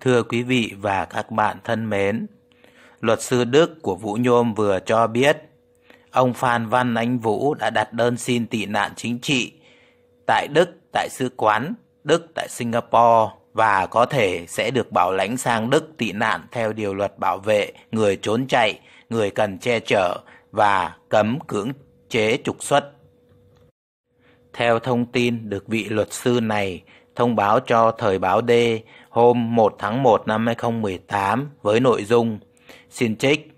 Thưa quý vị và các bạn thân mến, luật sư Đức của Vũ Nhôm vừa cho biết, ông Phan Văn Ánh Vũ đã đặt đơn xin tị nạn chính trị tại Đức, tại Sứ quán Đức tại Singapore và có thể sẽ được bảo lãnh sang Đức tị nạn theo điều luật bảo vệ người trốn chạy, người cần che chở và cấm cưỡng chế trục xuất. Theo thông tin được vị luật sư này thông báo cho Thời báo D hôm 1 tháng 1 năm 2018 với nội dung Xin trích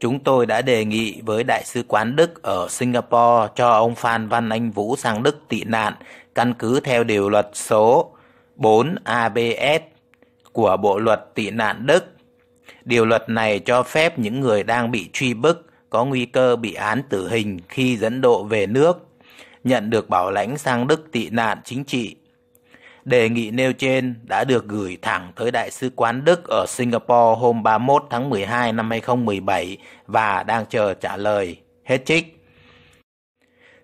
Chúng tôi đã đề nghị với Đại sứ quán Đức ở Singapore cho ông Phan Văn Anh Vũ sang Đức tị nạn căn cứ theo điều luật số 4 ABS của Bộ Luật Tị nạn Đức. Điều luật này cho phép những người đang bị truy bức có nguy cơ bị án tử hình khi dẫn độ về nước, nhận được bảo lãnh sang Đức tị nạn chính trị Đề nghị nêu trên đã được gửi thẳng tới Đại sứ quán Đức ở Singapore hôm 31 tháng 12 năm 2017 và đang chờ trả lời. Hết trích.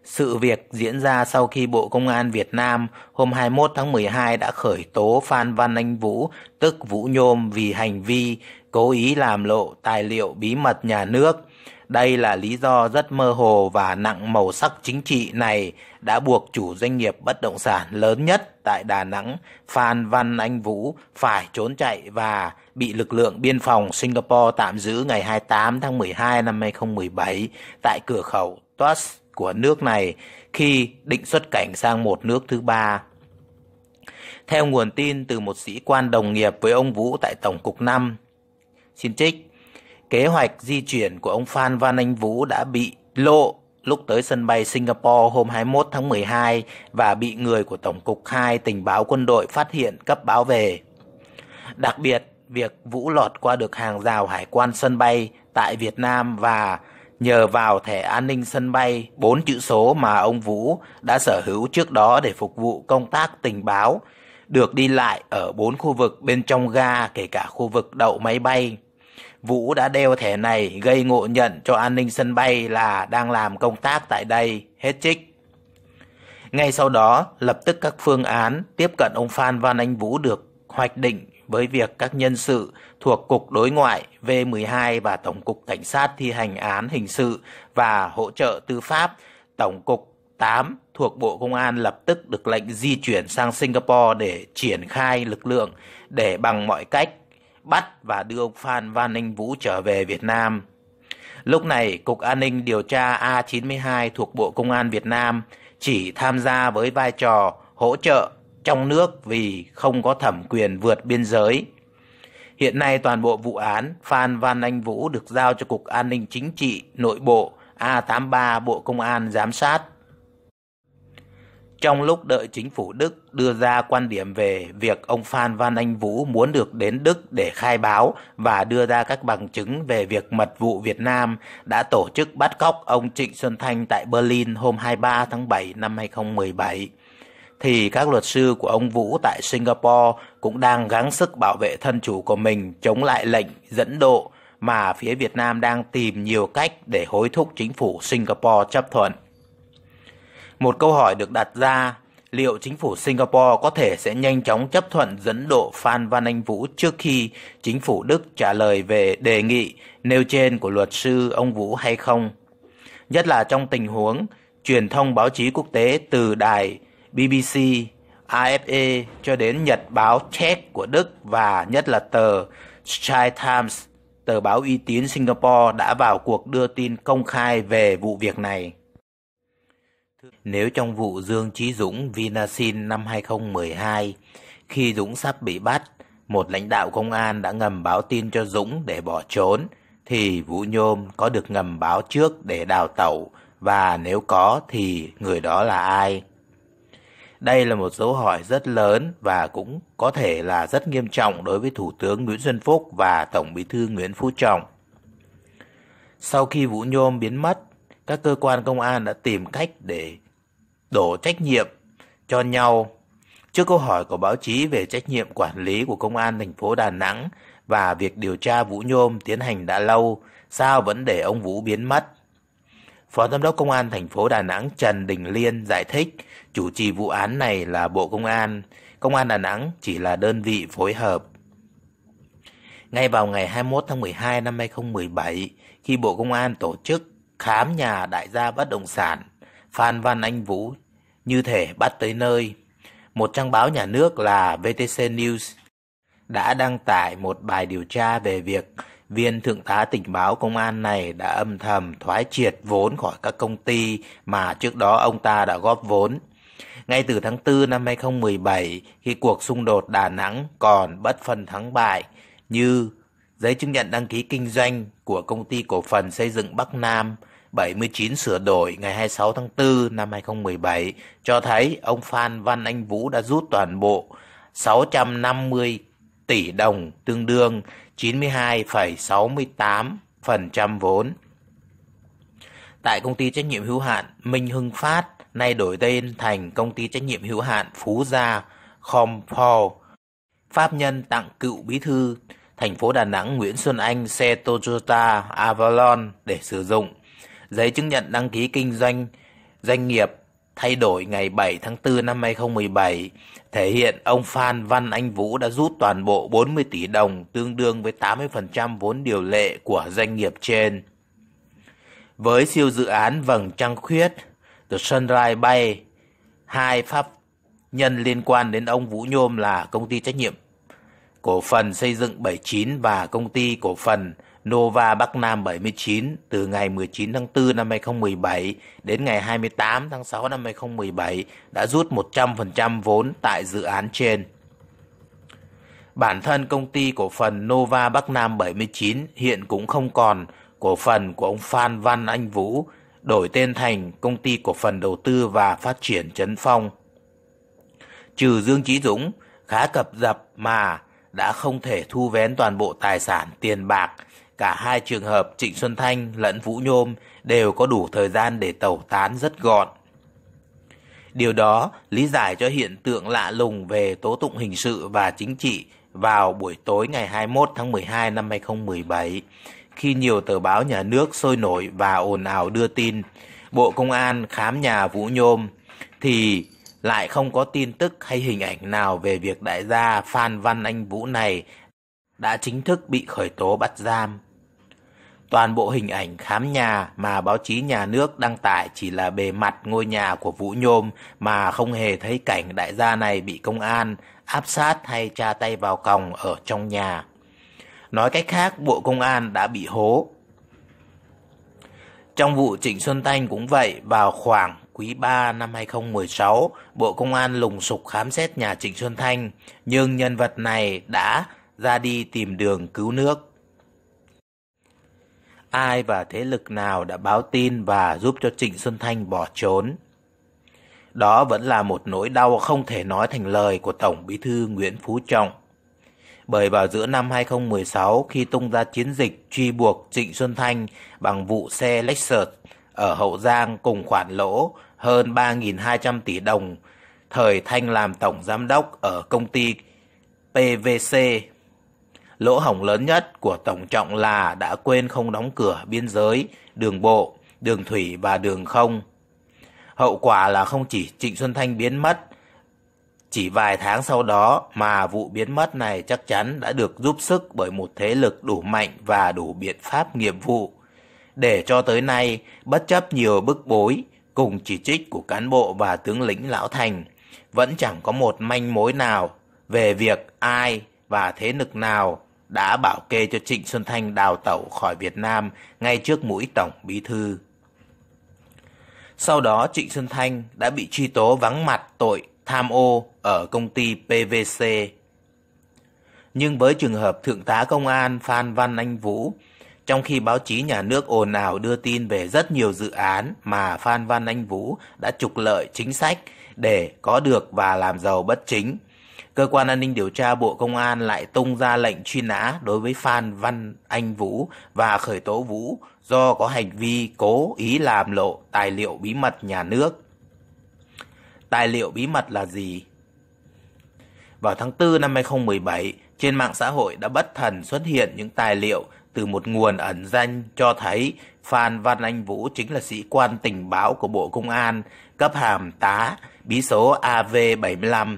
Sự việc diễn ra sau khi Bộ Công an Việt Nam hôm 21 tháng 12 đã khởi tố Phan Văn Anh Vũ, tức Vũ Nhôm vì hành vi cố ý làm lộ tài liệu bí mật nhà nước đây là lý do rất mơ hồ và nặng màu sắc chính trị này đã buộc chủ doanh nghiệp bất động sản lớn nhất tại Đà Nẵng, Phan Văn Anh Vũ phải trốn chạy và bị lực lượng biên phòng Singapore tạm giữ ngày 28 tháng 12 năm 2017 tại cửa khẩu Tuas của nước này khi định xuất cảnh sang một nước thứ ba. Theo nguồn tin từ một sĩ quan đồng nghiệp với ông Vũ tại Tổng cục 5, xin trích, kế hoạch di chuyển của ông Phan Văn Anh Vũ đã bị lộ lúc tới sân bay Singapore hôm 21 tháng 12 và bị người của Tổng cục 2 tình báo quân đội phát hiện cấp báo về. Đặc biệt, việc Vũ lọt qua được hàng rào hải quan sân bay tại Việt Nam và nhờ vào thẻ an ninh sân bay bốn chữ số mà ông Vũ đã sở hữu trước đó để phục vụ công tác tình báo, được đi lại ở bốn khu vực bên trong ga kể cả khu vực đậu máy bay. Vũ đã đeo thẻ này gây ngộ nhận cho an ninh sân bay là đang làm công tác tại đây, hết trích. Ngay sau đó, lập tức các phương án tiếp cận ông Phan Văn Anh Vũ được hoạch định với việc các nhân sự thuộc Cục Đối ngoại V12 và Tổng cục Cảnh sát thi hành án hình sự và hỗ trợ tư pháp Tổng cục 8 thuộc Bộ Công an lập tức được lệnh di chuyển sang Singapore để triển khai lực lượng để bằng mọi cách bắt và đưa ông Phan Văn Ninh Vũ trở về Việt Nam. Lúc này, Cục An ninh điều tra A92 thuộc Bộ Công an Việt Nam chỉ tham gia với vai trò hỗ trợ trong nước vì không có thẩm quyền vượt biên giới. Hiện nay toàn bộ vụ án Phan Văn Anh Vũ được giao cho Cục An ninh Chính trị Nội bộ A83 Bộ Công an giám sát. Trong lúc đợi chính phủ Đức đưa ra quan điểm về việc ông Phan Văn Anh Vũ muốn được đến Đức để khai báo và đưa ra các bằng chứng về việc mật vụ Việt Nam đã tổ chức bắt cóc ông Trịnh Xuân Thanh tại Berlin hôm 23 tháng 7 năm 2017, thì các luật sư của ông Vũ tại Singapore cũng đang gắng sức bảo vệ thân chủ của mình chống lại lệnh dẫn độ mà phía Việt Nam đang tìm nhiều cách để hối thúc chính phủ Singapore chấp thuận. Một câu hỏi được đặt ra liệu chính phủ Singapore có thể sẽ nhanh chóng chấp thuận dẫn độ Phan Văn Anh Vũ trước khi chính phủ Đức trả lời về đề nghị nêu trên của luật sư ông Vũ hay không? Nhất là trong tình huống truyền thông báo chí quốc tế từ đài BBC, AFA e cho đến nhật báo Czech của Đức và nhất là tờ Sky Times, tờ báo uy tín Singapore đã vào cuộc đưa tin công khai về vụ việc này. Nếu trong vụ Dương Trí Dũng Vinasin năm 2012, khi Dũng sắp bị bắt, một lãnh đạo công an đã ngầm báo tin cho Dũng để bỏ trốn, thì Vũ Nhôm có được ngầm báo trước để đào tẩu, và nếu có thì người đó là ai? Đây là một dấu hỏi rất lớn và cũng có thể là rất nghiêm trọng đối với Thủ tướng Nguyễn Xuân Phúc và Tổng Bí thư Nguyễn Phú Trọng. Sau khi Vũ Nhôm biến mất, các cơ quan công an đã tìm cách để đổ trách nhiệm cho nhau trước câu hỏi của báo chí về trách nhiệm quản lý của công an thành phố Đà Nẵng và việc điều tra Vũ Nhôm tiến hành đã lâu, sao vẫn để ông Vũ biến mất? Phó Giám đốc Công an thành phố Đà Nẵng Trần Đình Liên giải thích, chủ trì vụ án này là Bộ Công an, Công an Đà Nẵng chỉ là đơn vị phối hợp. Ngay vào ngày 21 tháng 12 năm 2017, khi Bộ Công an tổ chức khám nhà đại gia bất động sản Phan Văn Anh Vũ, như thể bắt tới nơi. Một trang báo nhà nước là VTC News đã đăng tải một bài điều tra về việc viên thượng tá tình báo công an này đã âm thầm thoái triệt vốn khỏi các công ty mà trước đó ông ta đã góp vốn. Ngay từ tháng 4 năm 2017, khi cuộc xung đột Đà Nẵng còn bất phân thắng bại, như giấy chứng nhận đăng ký kinh doanh của công ty cổ phần xây dựng Bắc Nam 79 sửa đổi ngày 26 tháng 4 năm 2017 cho thấy ông Phan Văn Anh Vũ đã rút toàn bộ 650 tỷ đồng tương đương 92,68% vốn. Tại công ty trách nhiệm hữu hạn Minh Hưng Phát, nay đổi tên thành công ty trách nhiệm hữu hạn Phú Gia Compo Pháp nhân tặng cựu bí thư thành phố Đà Nẵng Nguyễn Xuân Anh xe Toyota Avalon để sử dụng giấy chứng nhận đăng ký kinh doanh doanh nghiệp thay đổi ngày 7 tháng 4 năm 2017, thể hiện ông Phan Văn Anh Vũ đã rút toàn bộ 40 tỷ đồng tương đương với 80% vốn điều lệ của doanh nghiệp trên. Với siêu dự án Vầng Trăng Khuyết, The Sunrise Bay, hai pháp nhân liên quan đến ông Vũ Nhôm là công ty trách nhiệm cổ phần xây dựng 79 và công ty cổ phần Nova Bắc Nam 79 từ ngày 19 tháng 4 năm 2017 đến ngày 28 tháng 6 năm 2017 đã rút 100% vốn tại dự án trên. Bản thân công ty cổ phần Nova Bắc Nam 79 hiện cũng không còn cổ phần của ông Phan Văn Anh Vũ, đổi tên thành Công ty Cổ phần Đầu tư và Phát triển Trấn Phong. Trừ Dương Chí Dũng, khá cập dập mà đã không thể thu vén toàn bộ tài sản tiền bạc cả hai trường hợp Trịnh Xuân Thanh lẫn Vũ Nhôm đều có đủ thời gian để tẩu tán rất gọn. Điều đó lý giải cho hiện tượng lạ lùng về tố tụng hình sự và chính trị vào buổi tối ngày 21 tháng 12 năm 2017, khi nhiều tờ báo nhà nước sôi nổi và ồn ào đưa tin Bộ Công an khám nhà Vũ Nhôm, thì lại không có tin tức hay hình ảnh nào về việc đại gia Phan Văn Anh Vũ này đã chính thức bị khởi tố bắt giam. Toàn bộ hình ảnh khám nhà mà báo chí nhà nước đăng tải chỉ là bề mặt ngôi nhà của Vũ Nhôm mà không hề thấy cảnh đại gia này bị công an áp sát hay tra tay vào còng ở trong nhà. Nói cách khác, Bộ Công an đã bị hố. Trong vụ Trịnh Xuân Thanh cũng vậy, vào khoảng quý 3 năm 2016, Bộ Công an lùng sục khám xét nhà Trịnh Xuân Thanh, nhưng nhân vật này đã ra đi tìm đường cứu nước ai và thế lực nào đã báo tin và giúp cho Trịnh Xuân Thanh bỏ trốn. Đó vẫn là một nỗi đau không thể nói thành lời của Tổng Bí thư Nguyễn Phú Trọng. Bởi vào giữa năm 2016 khi tung ra chiến dịch truy buộc Trịnh Xuân Thanh bằng vụ xe Lexus ở Hậu Giang cùng khoản lỗ hơn 3.200 tỷ đồng, thời Thanh làm tổng giám đốc ở công ty PVC Lỗ hổng lớn nhất của Tổng trọng là đã quên không đóng cửa biên giới, đường bộ, đường thủy và đường không. Hậu quả là không chỉ Trịnh Xuân Thanh biến mất, chỉ vài tháng sau đó mà vụ biến mất này chắc chắn đã được giúp sức bởi một thế lực đủ mạnh và đủ biện pháp nghiệp vụ. Để cho tới nay, bất chấp nhiều bức bối, cùng chỉ trích của cán bộ và tướng lĩnh Lão Thành, vẫn chẳng có một manh mối nào về việc ai và thế lực nào đã bảo kê cho Trịnh Xuân Thanh đào tẩu khỏi Việt Nam ngay trước mũi Tổng Bí Thư. Sau đó Trịnh Xuân Thanh đã bị truy tố vắng mặt tội tham ô ở công ty PVC. Nhưng với trường hợp Thượng tá Công an Phan Văn Anh Vũ, trong khi báo chí nhà nước ồn ào đưa tin về rất nhiều dự án mà Phan Văn Anh Vũ đã trục lợi chính sách để có được và làm giàu bất chính, cơ quan an ninh điều tra Bộ Công an lại tung ra lệnh truy nã đối với Phan Văn Anh Vũ và khởi tố Vũ do có hành vi cố ý làm lộ tài liệu bí mật nhà nước. Tài liệu bí mật là gì? Vào tháng 4 năm 2017, trên mạng xã hội đã bất thần xuất hiện những tài liệu từ một nguồn ẩn danh cho thấy Phan Văn Anh Vũ chính là sĩ quan tình báo của Bộ Công an, cấp hàm tá, bí số AV75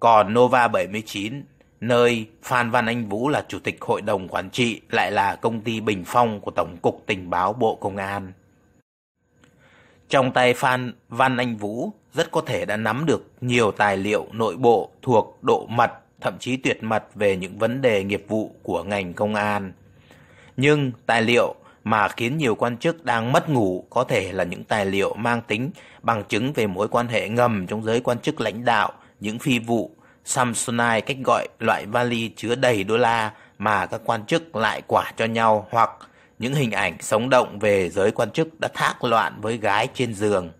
còn Nova 79, nơi Phan Văn Anh Vũ là chủ tịch hội đồng quản trị lại là công ty bình phong của Tổng cục Tình báo Bộ Công an. Trong tay Phan Văn Anh Vũ rất có thể đã nắm được nhiều tài liệu nội bộ thuộc độ mật, thậm chí tuyệt mật về những vấn đề nghiệp vụ của ngành công an. Nhưng tài liệu mà khiến nhiều quan chức đang mất ngủ có thể là những tài liệu mang tính bằng chứng về mối quan hệ ngầm trong giới quan chức lãnh đạo những phi vụ Samsonite cách gọi loại vali chứa đầy đô la mà các quan chức lại quả cho nhau hoặc những hình ảnh sống động về giới quan chức đã thác loạn với gái trên giường.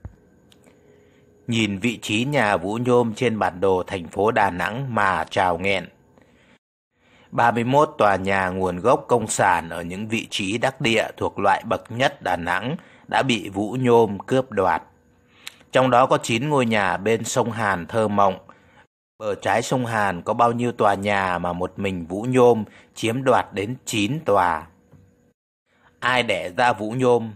Nhìn vị trí nhà Vũ Nhôm trên bản đồ thành phố Đà Nẵng mà trào nghẹn. 31 tòa nhà nguồn gốc công sản ở những vị trí đắc địa thuộc loại bậc nhất Đà Nẵng đã bị Vũ Nhôm cướp đoạt. Trong đó có 9 ngôi nhà bên sông Hàn thơ mộng Bờ trái sông Hàn có bao nhiêu tòa nhà mà một mình Vũ Nhôm chiếm đoạt đến 9 tòa. Ai đẻ ra Vũ Nhôm?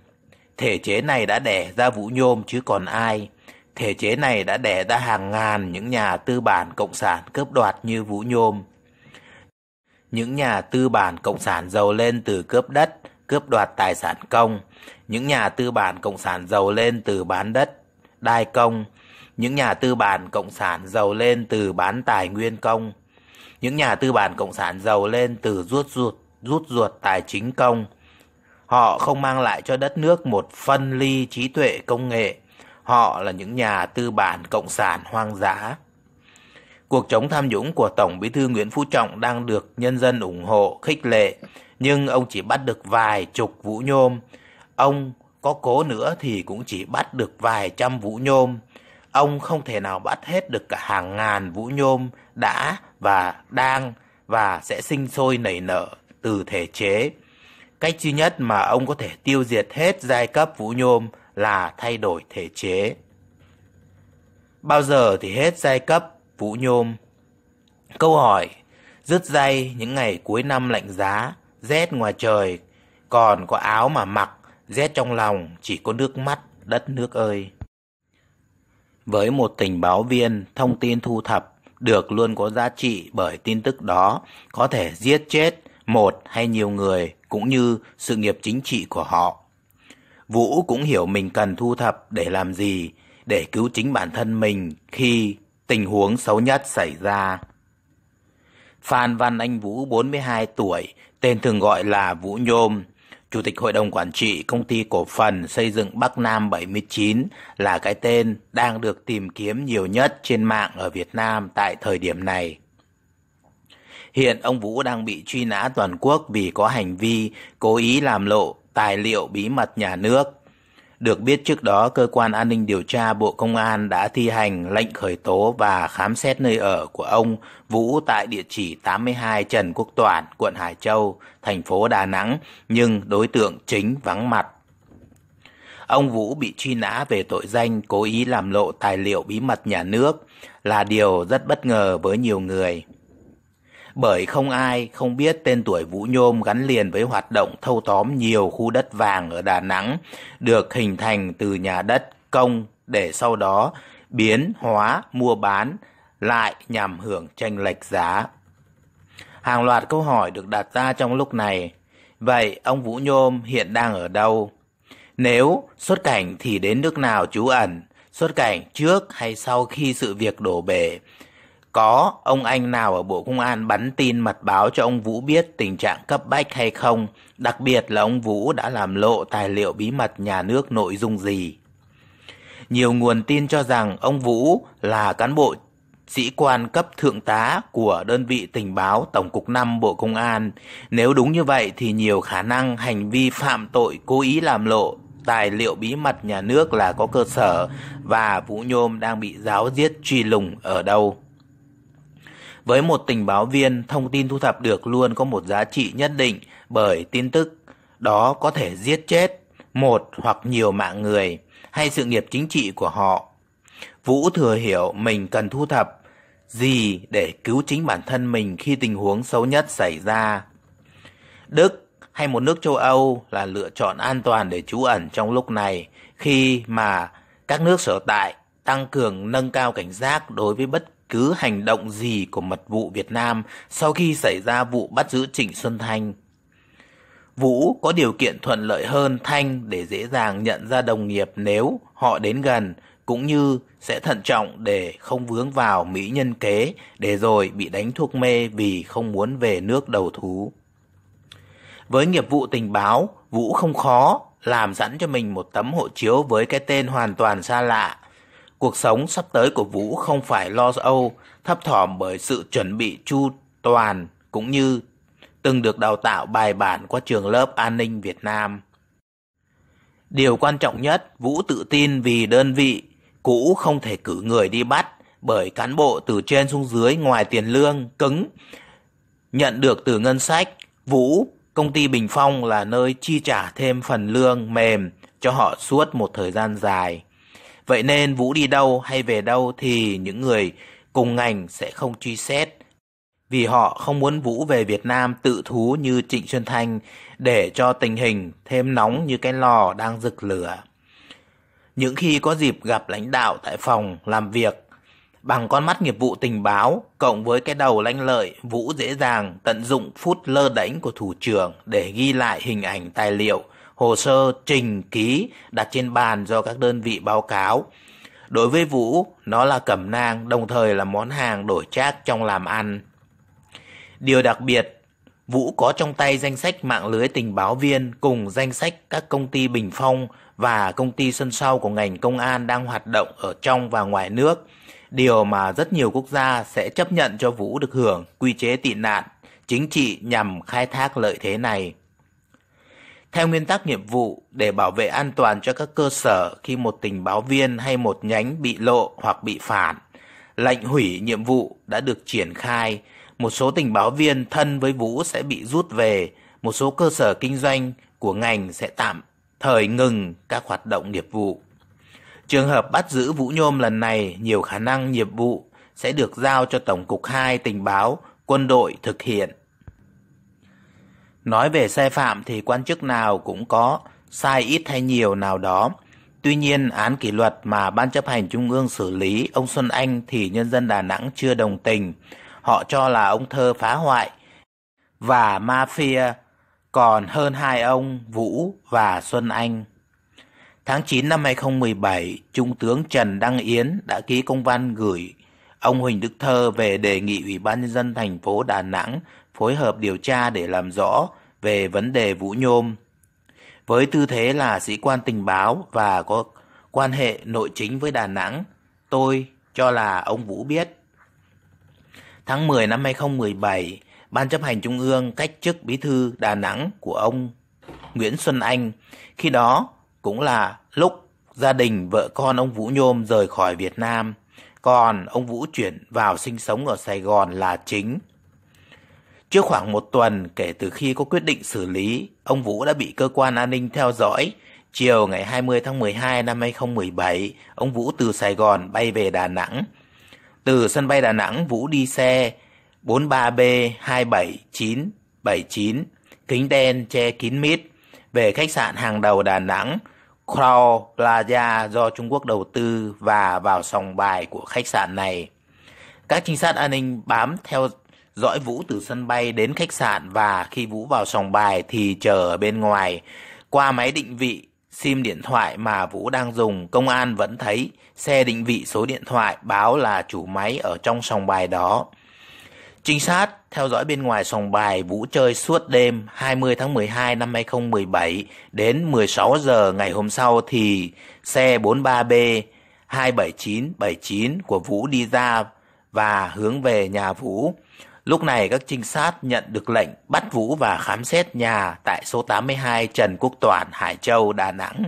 Thể chế này đã đẻ ra Vũ Nhôm chứ còn ai. Thể chế này đã đẻ ra hàng ngàn những nhà tư bản cộng sản cướp đoạt như Vũ Nhôm. Những nhà tư bản cộng sản giàu lên từ cướp đất, cướp đoạt tài sản công. Những nhà tư bản cộng sản giàu lên từ bán đất, đai công, những nhà tư bản cộng sản giàu lên từ bán tài nguyên công, những nhà tư bản cộng sản giàu lên từ rút ruột rút ruột tài chính công. Họ không mang lại cho đất nước một phân ly trí tuệ công nghệ. Họ là những nhà tư bản cộng sản hoang dã. Cuộc chống tham nhũng của Tổng Bí thư Nguyễn Phú Trọng đang được nhân dân ủng hộ, khích lệ, nhưng ông chỉ bắt được vài chục vũ nhôm. Ông có cố nữa thì cũng chỉ bắt được vài trăm vũ nhôm ông không thể nào bắt hết được cả hàng ngàn vũ nhôm đã và đang và sẽ sinh sôi nảy nở từ thể chế. Cách duy nhất mà ông có thể tiêu diệt hết giai cấp vũ nhôm là thay đổi thể chế. Bao giờ thì hết giai cấp vũ nhôm? Câu hỏi rứt dây những ngày cuối năm lạnh giá, rét ngoài trời, còn có áo mà mặc, rét trong lòng chỉ có nước mắt đất nước ơi với một tình báo viên thông tin thu thập được luôn có giá trị bởi tin tức đó có thể giết chết một hay nhiều người cũng như sự nghiệp chính trị của họ. Vũ cũng hiểu mình cần thu thập để làm gì, để cứu chính bản thân mình khi tình huống xấu nhất xảy ra. Phan Văn Anh Vũ 42 tuổi, tên thường gọi là Vũ Nhôm, Chủ tịch Hội đồng Quản trị Công ty Cổ phần Xây dựng Bắc Nam 79 là cái tên đang được tìm kiếm nhiều nhất trên mạng ở Việt Nam tại thời điểm này. Hiện ông Vũ đang bị truy nã toàn quốc vì có hành vi cố ý làm lộ tài liệu bí mật nhà nước được biết trước đó, cơ quan an ninh điều tra Bộ Công an đã thi hành lệnh khởi tố và khám xét nơi ở của ông Vũ tại địa chỉ 82 Trần Quốc Toản, quận Hải Châu, thành phố Đà Nẵng, nhưng đối tượng chính vắng mặt. Ông Vũ bị truy nã về tội danh cố ý làm lộ tài liệu bí mật nhà nước là điều rất bất ngờ với nhiều người bởi không ai không biết tên tuổi Vũ Nhôm gắn liền với hoạt động thâu tóm nhiều khu đất vàng ở Đà Nẵng, được hình thành từ nhà đất công để sau đó biến hóa mua bán lại nhằm hưởng tranh lệch giá. Hàng loạt câu hỏi được đặt ra trong lúc này. Vậy ông Vũ Nhôm hiện đang ở đâu? Nếu xuất cảnh thì đến nước nào trú ẩn? Xuất cảnh trước hay sau khi sự việc đổ bể? Có ông anh nào ở Bộ Công an bắn tin mật báo cho ông Vũ biết tình trạng cấp bách hay không, đặc biệt là ông Vũ đã làm lộ tài liệu bí mật nhà nước nội dung gì. Nhiều nguồn tin cho rằng ông Vũ là cán bộ sĩ quan cấp thượng tá của đơn vị tình báo Tổng cục 5 Bộ Công an. Nếu đúng như vậy thì nhiều khả năng hành vi phạm tội cố ý làm lộ tài liệu bí mật nhà nước là có cơ sở và Vũ Nhôm đang bị giáo giết truy lùng ở đâu. Với một tình báo viên, thông tin thu thập được luôn có một giá trị nhất định bởi tin tức đó có thể giết chết một hoặc nhiều mạng người hay sự nghiệp chính trị của họ. Vũ thừa hiểu mình cần thu thập gì để cứu chính bản thân mình khi tình huống xấu nhất xảy ra. Đức hay một nước châu Âu là lựa chọn an toàn để trú ẩn trong lúc này khi mà các nước sở tại tăng cường nâng cao cảnh giác đối với bất cứ hành động gì của mật vụ Việt Nam sau khi xảy ra vụ bắt giữ Trịnh Xuân Thanh. Vũ có điều kiện thuận lợi hơn Thanh để dễ dàng nhận ra đồng nghiệp nếu họ đến gần, cũng như sẽ thận trọng để không vướng vào mỹ nhân kế để rồi bị đánh thuốc mê vì không muốn về nước đầu thú. Với nghiệp vụ tình báo, Vũ không khó làm sẵn cho mình một tấm hộ chiếu với cái tên hoàn toàn xa lạ Cuộc sống sắp tới của Vũ không phải lo âu, thấp thỏm bởi sự chuẩn bị chu toàn cũng như từng được đào tạo bài bản qua trường lớp an ninh Việt Nam. Điều quan trọng nhất, Vũ tự tin vì đơn vị cũ không thể cử người đi bắt bởi cán bộ từ trên xuống dưới ngoài tiền lương cứng nhận được từ ngân sách, Vũ, công ty Bình Phong là nơi chi trả thêm phần lương mềm cho họ suốt một thời gian dài. Vậy nên Vũ đi đâu hay về đâu thì những người cùng ngành sẽ không truy xét. Vì họ không muốn Vũ về Việt Nam tự thú như Trịnh Xuân Thanh để cho tình hình thêm nóng như cái lò đang rực lửa. Những khi có dịp gặp lãnh đạo tại phòng làm việc, bằng con mắt nghiệp vụ tình báo cộng với cái đầu lanh lợi, Vũ dễ dàng tận dụng phút lơ đánh của thủ trưởng để ghi lại hình ảnh tài liệu – hồ sơ trình ký đặt trên bàn do các đơn vị báo cáo. Đối với Vũ, nó là cẩm nang, đồng thời là món hàng đổi trác trong làm ăn. Điều đặc biệt, Vũ có trong tay danh sách mạng lưới tình báo viên cùng danh sách các công ty Bình Phong và công ty sân sau của ngành công an đang hoạt động ở trong và ngoài nước. Điều mà rất nhiều quốc gia sẽ chấp nhận cho Vũ được hưởng quy chế tị nạn chính trị nhằm khai thác lợi thế này. Theo nguyên tắc nghiệp vụ, để bảo vệ an toàn cho các cơ sở khi một tình báo viên hay một nhánh bị lộ hoặc bị phản, lệnh hủy nhiệm vụ đã được triển khai. Một số tình báo viên thân với Vũ sẽ bị rút về, một số cơ sở kinh doanh của ngành sẽ tạm thời ngừng các hoạt động nghiệp vụ. Trường hợp bắt giữ Vũ Nhôm lần này nhiều khả năng nghiệp vụ sẽ được giao cho Tổng cục 2 tình báo quân đội thực hiện Nói về sai phạm thì quan chức nào cũng có, sai ít hay nhiều nào đó. Tuy nhiên, án kỷ luật mà Ban chấp hành Trung ương xử lý ông Xuân Anh thì nhân dân Đà Nẵng chưa đồng tình. Họ cho là ông Thơ phá hoại và mafia, còn hơn hai ông Vũ và Xuân Anh. Tháng 9 năm 2017, Trung tướng Trần Đăng Yến đã ký công văn gửi ông Huỳnh Đức Thơ về đề nghị Ủy ban nhân dân thành phố Đà Nẵng phối hợp điều tra để làm rõ về vấn đề Vũ Nhôm. Với tư thế là sĩ quan tình báo và có quan hệ nội chính với Đà Nẵng, tôi cho là ông Vũ biết. Tháng 10 năm 2017, Ban chấp hành Trung ương cách chức bí thư Đà Nẵng của ông Nguyễn Xuân Anh. Khi đó cũng là lúc gia đình vợ con ông Vũ Nhôm rời khỏi Việt Nam, còn ông Vũ chuyển vào sinh sống ở Sài Gòn là chính. Trước khoảng một tuần kể từ khi có quyết định xử lý, ông Vũ đã bị cơ quan an ninh theo dõi. Chiều ngày 20 tháng 12 năm 2017, ông Vũ từ Sài Gòn bay về Đà Nẵng. Từ sân bay Đà Nẵng, Vũ đi xe 43B27979, kính đen che kín mít, về khách sạn hàng đầu Đà Nẵng, Crow Plaza do Trung Quốc đầu tư và vào sòng bài của khách sạn này. Các trinh sát an ninh bám theo dõi Vũ từ sân bay đến khách sạn và khi Vũ vào sòng bài thì chờ ở bên ngoài. Qua máy định vị, sim điện thoại mà Vũ đang dùng, công an vẫn thấy xe định vị số điện thoại báo là chủ máy ở trong sòng bài đó. Trinh sát theo dõi bên ngoài sòng bài Vũ chơi suốt đêm 20 tháng 12 năm 2017 đến 16 giờ ngày hôm sau thì xe 43B 27979 của Vũ đi ra và hướng về nhà Vũ. Lúc này các trinh sát nhận được lệnh bắt Vũ và khám xét nhà tại số 82 Trần Quốc Toản, Hải Châu, Đà Nẵng.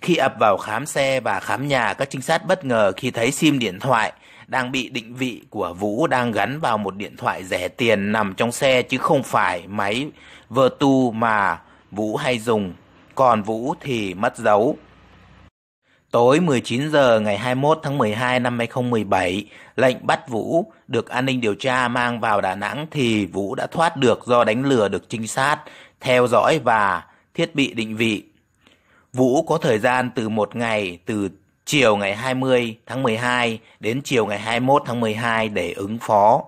Khi ập vào khám xe và khám nhà, các trinh sát bất ngờ khi thấy sim điện thoại đang bị định vị của Vũ đang gắn vào một điện thoại rẻ tiền nằm trong xe chứ không phải máy Vertu mà Vũ hay dùng. Còn Vũ thì mất dấu. Tối 19 giờ ngày 21 tháng 12 năm 2017, lệnh bắt Vũ được an ninh điều tra mang vào Đà Nẵng thì Vũ đã thoát được do đánh lừa được trinh sát, theo dõi và thiết bị định vị. Vũ có thời gian từ một ngày từ chiều ngày 20 tháng 12 đến chiều ngày 21 tháng 12 để ứng phó.